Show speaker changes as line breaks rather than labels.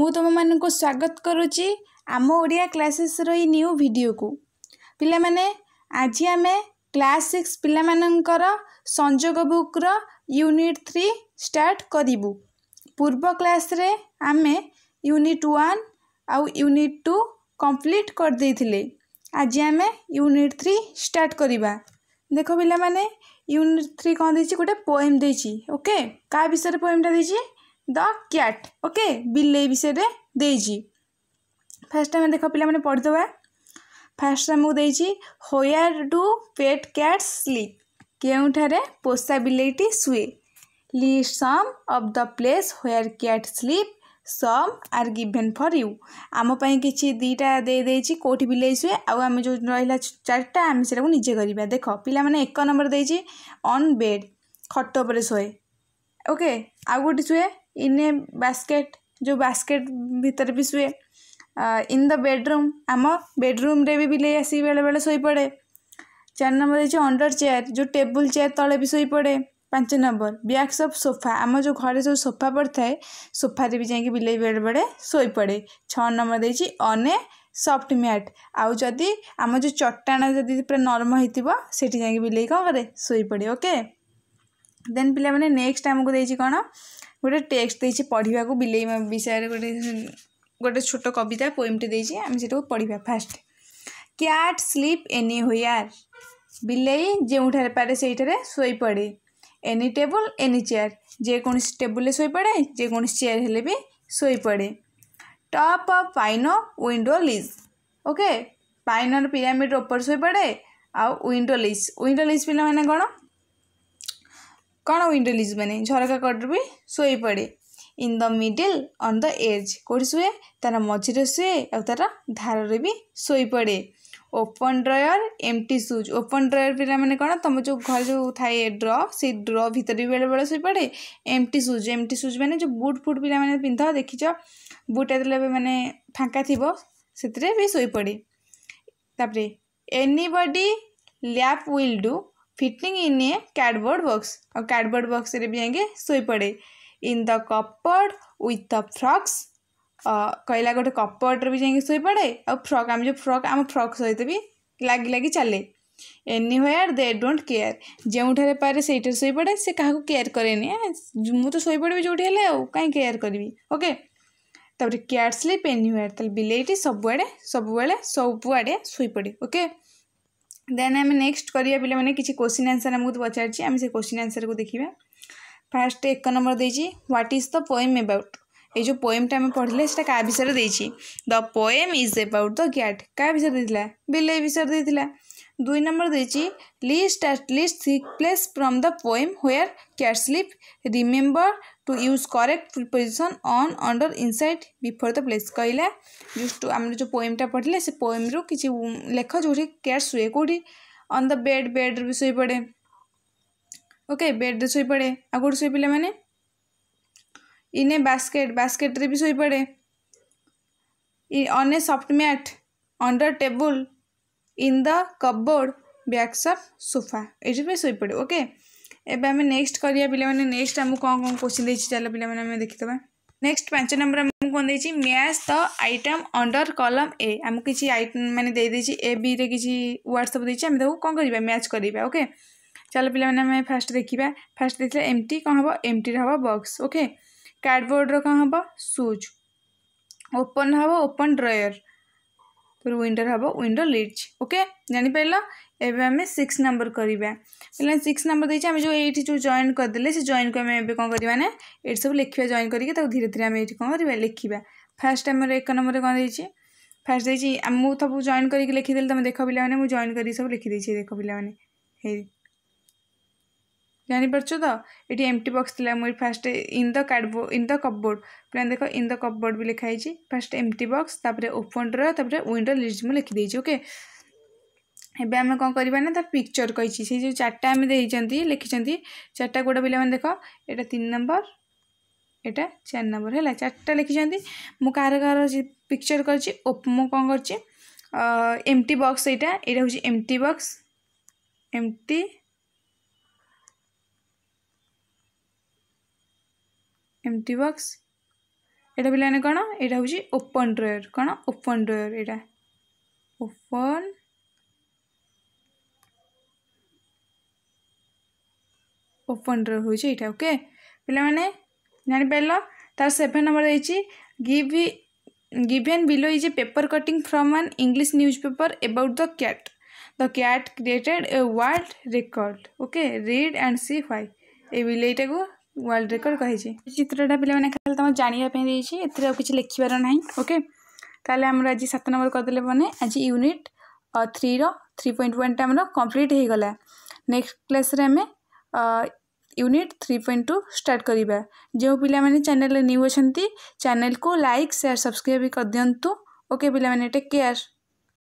ମୁଁ ତୁମମାନଙ୍କୁ ସ୍ୱାଗତ କରୁଛି ଆମ ଓଡ଼ିଆ କ୍ଲାସେସ୍ର ଏଇ ନ୍ୟୁ ଭିଡ଼ିଓକୁ ପିଲାମାନେ ଆଜି ଆମେ କ୍ଲାସ୍ ସିକ୍ସ ପିଲାମାନଙ୍କର ସଂଯୋଗ ବୁକ୍ର ୟୁନିଟ୍ ଥ୍ରୀ ଷ୍ଟାର୍ଟ କରିବୁ ପୂର୍ବ କ୍ଲାସ୍ରେ ଆମେ ୟୁନିଟ୍ ୱାନ୍ ଆଉ ୟୁନିଟ୍ ଟୁ କମ୍ପ୍ଲିଟ୍ କରିଦେଇଥିଲେ ଆଜି ଆମେ ୟୁନିଟ୍ ଥ୍ରୀ ଷ୍ଟାର୍ଟ କରିବା ଦେଖ ପିଲାମାନେ ୟୁନିଟ୍ ଥ୍ରୀ କ'ଣ ଦେଇଛି ଗୋଟେ ପୋଏମ୍ ଦେଇଛି ଓକେ କାହା ବିଷୟରେ ପୋଏମ୍ଟା ଦେଇଛି द କ୍ୟାଟ୍ ଓକେ ବିଲେଇ ବିଷୟରେ ଦେଇଛି ଫାର୍ଷ୍ଟ ଆମେ ଦେଖ ପିଲାମାନେ ପଢ଼ିଦେବା ଫାର୍ଷ୍ଟ ଆମକୁ ଦେଇଛି ହୋୟାର୍ ଡୁ ପେଟ୍ କ୍ୟାଟ୍ ସ୍ଲିପ୍ କେଉଁଠାରେ ପୋଷା ବିଲେଇଟି ଶୁଏ list some of the place where cat sleep some are given for you ଆମ ପାଇଁ କିଛି ଦୁଇଟା ଦେଇଦେଇଛି କେଉଁଠି ବିଲେଇ ଶୁଏ ଆଉ ଆମେ ଯେଉଁ ରହିଲା ଚାରିଟା ଆମେ ସେଇଟାକୁ ନିଜେ କରିବା ଦେଖ ପିଲାମାନେ ଏକ ନମ୍ବର ଦେଇଛି ଅନ୍ ବେଡ଼୍ ଖଟ ଉପରେ ଶୁଏ ଓକେ ଆଉ ଗୋଟେ ଶୁଏ इने बास्केट जो बास्केट भितर भी शुए इन द बेडरूम आम बेडरूम रे भी बिलई आस बेले बेले पड़े चार नंबर देखिए अंडर चेयर जो टेबुल चेयर तले भी शईपड़े पांच नंबर ब्याक्स अफ सोफा आम जो घर सब सोफा पड़ था सोफारे भी जाइ बिलई बेले बेले शईपड़े छ नंबर देने अने सफ्ट मैट आउ जदि आम जो चट्टा जब पूरा नरम होती जाए बिलई कौन करें शईपड़े ओके ଦେନ୍ ପିଲାମାନେ ନେକ୍ସଟ ଆମକୁ ଦେଇଛି କ'ଣ ଗୋଟେ ଟେକ୍ସଟ ଦେଇଛି ପଢ଼ିବାକୁ ବିଲେଇ ବିଷୟରେ ଗୋଟେ ଗୋଟେ ଛୋଟ କବିତା ପୋଏମ୍ଟେ ଦେଇଛି ଆମେ ସେଟାକୁ ପଢ଼ିବା first cat sleep anywhere ବିଲେଇ ଯେଉଁଠାରେ ପାରେ ସେଇଠାରେ ଶୋଇପଡ଼େ ଏନି ଟେବୁଲ୍ ଏନି ଚେୟାର୍ ଯେକୌଣସି ଟେବୁଲ୍ରେ ଶୋଇପଡ଼େ ଯେକୌଣସି ଚେୟାର ହେଲେ ବି ଶୋଇପଡ଼େ top of piano window ledge okay ପାଇନୋର ପିରାମିଡ଼ର ଉପରେ ଶୋଇପଡ଼େ ଆଉ ୱିଣ୍ଡୋ ଲିଜ୍ ୱିଣ୍ଡୋ ଲିଜ୍ ପିଲାମାନେ କ'ଣ कौन विंडो लिज मैंने झरका कटर भी शोई पड़े in the middle on the edge कौट शुए तार मझे शुए तार धारे भी शोई पड़े open drawer empty shoes open drawer पे मैंने कौन तुम जो घर जो थाए ड्र से ड्र भर भी बेले बेले शुपड़े empty shoes empty shoes मैंने जो बुट फुट पे पिंध देखी छ बुट ये मैंने फाका थी से तापर anybody lap will do fitting in a cardboard box और कैडबोर्ड बक्स रे भी आगे शोपड़े in the cupboard with the frocks कहला गोटे कपड़े भी जाएंगे शोपड़े और फ्रक आम जो फ्रक आम फ्रक सहित भी लग लग चले anywhere they don't care जोठे पारे से शोपड़े से क्या केयर कैनि मुझे तो शोपड़ी जो कहीं केयर करी ओके तपर क्या स्लीप एनी हेयर तेल बिलईटी सबुआ सब सबुआ शोपड़े ओके ଦେନ୍ ଆମେ ନେକ୍ସଟ କରିବା ପିଲାମାନେ କିଛି କୋଶ୍ଚିନ୍ ଆନ୍ସର୍ ଆମକୁ ପଚାରିଛି ଆମେ ସେ କୋଶ୍ଚିନ୍ ଆନ୍ସର୍କୁ ଦେଖିବା ଫାର୍ଷ୍ଟ ଏକ ନମ୍ବର ଦେଇଛି what is the poem about ଏଇ ଯେଉଁ ପୋଏମ୍ଟା ଆମେ ପଢ଼ିଲେ ସେଇଟା କାହା ବିଷୟରେ ଦେଇଛି the poem is about the cat କାହା ବିଷୟରେ ଦେଇଥିଲା ବିଲେଇ ବିଷୟରେ ଦେଇଥିଲା ଦୁଇ ନମ୍ବର ଦେଇଛି list at list six place from the poem where cat sleep remember to use correct preposition on under inside before the place कहला जस्ट आम जो पोएमटा पढ़ले से पोएम रु कि लेख जो कैट शुए कौटी अन् द बेड बेड्रे भी शोई पड़े ओके बेड्रे शोई पड़े आ कौट पे मैंने इन ए बास्केट बास्केट्रे भी शोई पड़े on a soft mat under table in the cupboard back of sofa ये ବି ओके ଓକେ ଏବେ ଆମେ ନେକ୍ସଟ କରିବା ପିଲାମାନେ ନେକ୍ସଟ ଆମକୁ କ'ଣ କ'ଣ କୋଶ୍ଚିନ୍ ଦେଇଛି ଚାଲ ପିଲାମାନେ ଆମେ ଦେଖିଦେବା ନେକ୍ସଟ ପାଞ୍ଚ ନମ୍ବର ଆମକୁ କ'ଣ ଦେଇଛି match the item under column A ଆମକୁ କିଛି ମାନେ ଦେଇଦେଇଛି ଏ ବିରେ କିଛି ୱାର୍ଡ଼ ସବୁ ଦେଇଛି ଆମେ ତାକୁ କ'ଣ କରିବା ମ୍ୟାଚ୍ କରିବା ଓକେ ଚାଲ ପିଲାମାନେ ଆମେ ଫାଷ୍ଟ ଦେଖିବା ଫାଷ୍ଟ ଦେଖିଲେ ଏମ୍ଟି କ'ଣ ହେବ ଏମ୍ଟିରେ ହେବ ବକ୍ସ ଓକେ କାର୍ଡ଼ବୋର୍ଡ଼ର କ'ଣ ହେବ ସୁଜ୍ ଓପନ୍ ହେବ ଓପନ୍ ଡ୍ରୟର୍ ତାପରେ ୱିଣ୍ଡୋର ହେବ ୱିଣ୍ଡୋ ଲିଡ୍ସ ଓକେ ଜାଣିପାରିଲ एम सिक्स नंबर करवा सिक्स नंबर देखिए आम जो ये जो जॉन करदे से जॉन को आम कौन करवा ये सब लिखा जॉन करके धीरे धीरे आम ये कौन कर लिखा फास्ट आम एक नंबर कौन दे फास्ट देखिए मुझे सब जॉन करके लिखीदे तुम देख पाने जॉन कर सब लिखीदे देख पाने जानपार तो ये एम टी बक्स था मुझे first in the cardboard in the cupboard पे देख इन द कपबोर्ड भी लिखाई first empty box open drawer window list मुझे लिखीदे ओके এবে আমি କ'ଣ କରିବା ନା ତା ପିକ୍ଚର କହିଛି ସେଇ ଯେଉଁ ଚାରିଟା ଆମେ ଦେଇଛନ୍ତି ଲେଖିଛନ୍ତି ଚାରିଟା କେଉଁଟା ପିଲାମାନେ ଦେଖ ଏଇଟା ତିନି ନମ୍ବର ଏଇଟା ଚାରି ନମ୍ବର ହେଲା ଚାରିଟା ଲେଖିଛନ୍ତି ମୁଁ କାହାର କାହାର ପିକ୍ଚର କରିଛି ମୁଁ କ'ଣ କରିଛି ଏମ୍ଟି ବକ୍ସ ଏଇଟା ଏଇଟା ହେଉଛି empty box empty empty box ଏଇଟା ପିଲାମାନେ କ'ଣ ଏଇଟା ହେଉଛି ଓପନ୍ ଡ୍ରୟର୍ କ'ଣ ଓପନ୍ ଡ୍ରୟର୍ ଏଇଟା ଓପନ୍ ଓପନ୍ରେ ରହୁଛି ଏଇଟା ଓକେ ପିଲାମାନେ ଜାଣିପାରିଲ ତାର ସେଭେନ୍ ନମ୍ବର ଦେଇଛି give given below is a paper cutting from an english newspaper about the cat the cat created a world record okay read and see why এই ବିଲେଇଟାକୁ world record କହିଛି ଚିତ୍ରଟା ପିଲାମାନେ ଖାଲି ତମେ ଜାଣିବା ପାଇଁ ଦେଇଛି ଏଥିରେ ଆଉ କିଛି ଲେଖିବାର ନାହିଁ ଓକେ ତାହେଲେ ଆମର ଆଜି ସାତ ନମ୍ବର କରିଦେଲେ ମାନେ ଆଜି ୟୁନିଟ୍ ଥ୍ରୀର ଥ୍ରୀ ପଏଣ୍ଟ ୱାନ୍ଟା ଆମର କମ୍ପ୍ଲିଟ୍ ହେଇଗଲା ନେକ୍ସଟ କ୍ଲାସ୍ରେ ଆମେ unit three point two start करवा जो पाने चेल न्यू अच्छा चेल को लाइक सेयार सब्सक्राइब भी कर दिंतु ओके पाने टेक् केयर